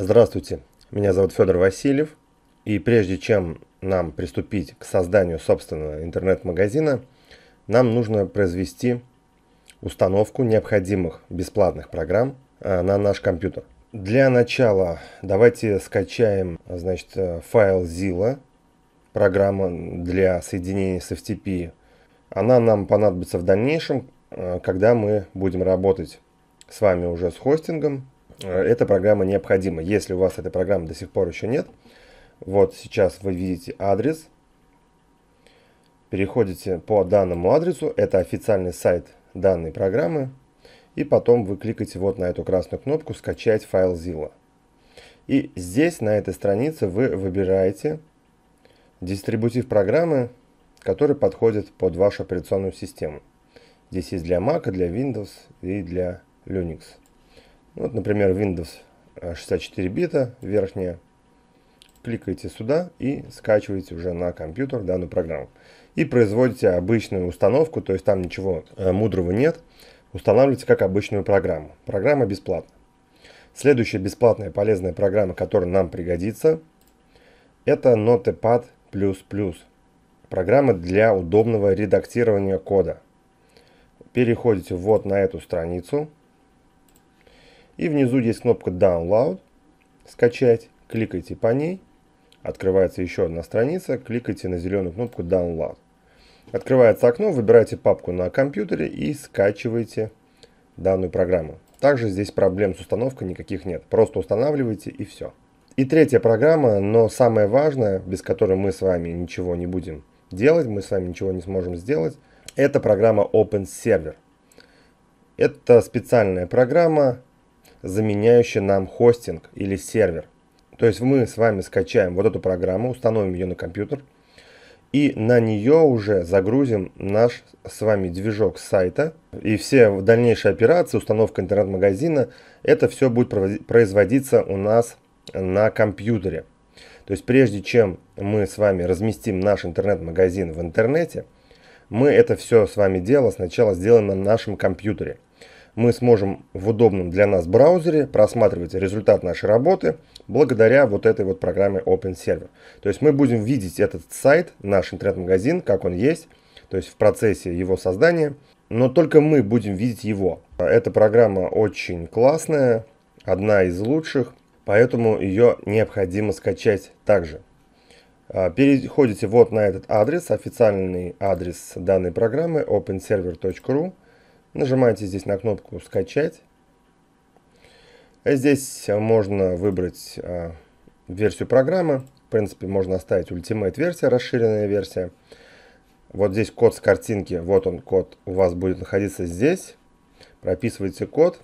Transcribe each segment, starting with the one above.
Здравствуйте, меня зовут Федор Васильев, и прежде чем нам приступить к созданию собственного интернет-магазина, нам нужно произвести установку необходимых бесплатных программ э, на наш компьютер. Для начала давайте скачаем значит, э, файл Zilla, программа для соединения с FTP. Она нам понадобится в дальнейшем, э, когда мы будем работать с вами уже с хостингом Э, эта программа необходима. Если у вас этой программы до сих пор еще нет, вот сейчас вы видите адрес. Переходите по данному адресу, это официальный сайт данной программы. И потом вы кликаете вот на эту красную кнопку «Скачать файл Zilla». И здесь, на этой странице, вы выбираете дистрибутив программы, который подходит под вашу операционную систему. Здесь есть для Mac, для Windows и для Linux. Вот, например, Windows 64 э, бита, верхняя. Кликаете сюда и скачиваете уже на компьютер данную программу. И производите обычную установку, то есть там ничего э, мудрого нет. Устанавливаете как обычную программу. Программа бесплатна. Следующая бесплатная полезная программа, которая нам пригодится, это Notepad++. Программа для удобного редактирования кода. Переходите вот на эту страницу. И внизу есть кнопка Download. Скачать. Кликайте по ней. Открывается еще одна страница. Кликайте на зеленую кнопку Download. Открывается окно, выбирайте папку на компьютере и скачивайте данную программу. Также здесь проблем с установкой никаких нет. Просто устанавливайте и все. И третья программа, но самое важное, без которой мы с вами ничего не будем делать, мы с вами ничего не сможем сделать, это программа Open Server. Это специальная программа, заменяющий нам хостинг или сервер. То есть мы с вами скачаем вот эту программу, установим ее на компьютер и на нее уже загрузим наш с вами движок сайта. И все дальнейшие операции, установка интернет-магазина, это все будет производиться у нас на компьютере. То есть прежде чем мы с вами разместим наш интернет-магазин в интернете, мы это все с вами дело сначала сделаем на нашем компьютере – мы сможем в удобном для нас браузере просматривать результат нашей работы благодаря вот этой вот программе Open Server. То есть мы будем видеть этот сайт, наш интернет-магазин, как он есть, то есть в процессе его создания, но только мы будем видеть его. Эта программа очень классная, одна из лучших, поэтому ее необходимо скачать также. А, переходите вот на этот адрес, официальный адрес данной программы openserver.ru Нажимаете здесь на кнопку «Скачать». А здесь можно выбрать а, версию программы. В принципе, можно оставить Ultimate версия, расширенная версия. Вот здесь код с картинки, вот он код, у вас будет находиться здесь. Прописываете код.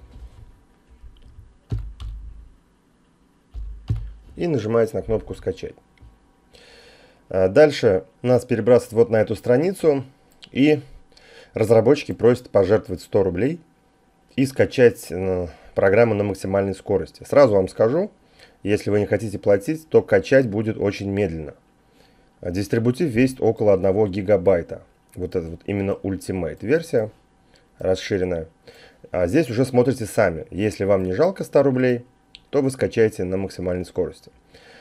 И нажимаете на кнопку «Скачать». А, дальше нас перебрасывает вот на эту страницу. И разработчики просят пожертвовать 100 рублей и скачать э, программу на максимальной скорости. Сразу вам скажу, если вы не хотите платить, то качать будет очень медленно. А дистрибутив весит около 1 гигабайта. Вот это вот именно Ultimate версия расширенная. А здесь уже смотрите сами. Если вам не жалко 100 рублей, то вы скачаете на максимальной скорости.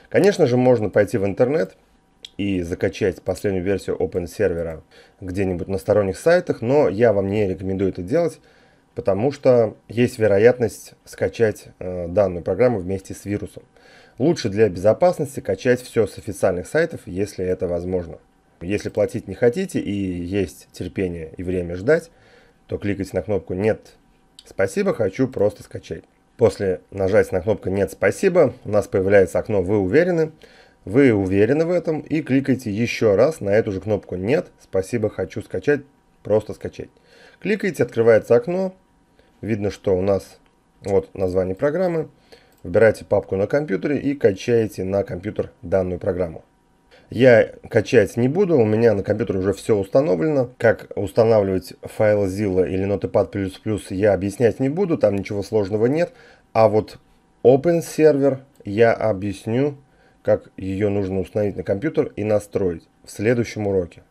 Конечно же, можно пойти в интернет – и закачать последнюю версию Open сервера где-нибудь на сторонних сайтах, но я вам не рекомендую это делать, потому что есть вероятность скачать э, данную программу вместе с вирусом. Лучше для безопасности качать все с официальных сайтов, если это возможно. Если платить не хотите и есть терпение и время ждать, то кликайте на кнопку «Нет, спасибо, хочу просто скачать». После нажатия на кнопку «Нет, спасибо» у нас появляется окно «Вы уверены?», вы уверены в этом и кликайте еще раз на эту же кнопку «Нет», «Спасибо, хочу скачать», «Просто скачать». Кликаете, открывается окно, видно, что у нас вот название программы. Выбираете папку на компьютере и качаете на компьютер данную программу. Я качать не буду, у меня на компьютере уже все установлено. Как устанавливать файл Zilla или Notepad++ я объяснять не буду, там ничего сложного нет. А вот Open Server я объясню как ее нужно установить на компьютер и настроить в следующем уроке.